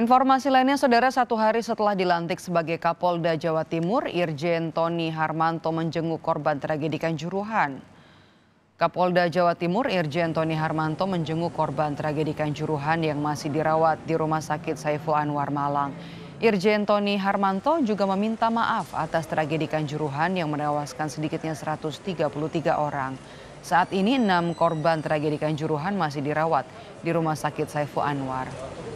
Informasi lainnya, saudara, satu hari setelah dilantik sebagai Kapolda Jawa Timur, Irjen Tony Harmanto menjenguk korban tragedi Kanjuruhan. Kapolda Jawa Timur, Irjen Tony Harmanto menjenguk korban tragedi Kanjuruhan yang masih dirawat di Rumah Sakit Saiful Anwar Malang. Irjen Tony Harmanto juga meminta maaf atas tragedi Kanjuruhan yang menewaskan sedikitnya 133 orang. Saat ini enam korban tragedi Kanjuruhan masih dirawat di Rumah Sakit Saiful Anwar.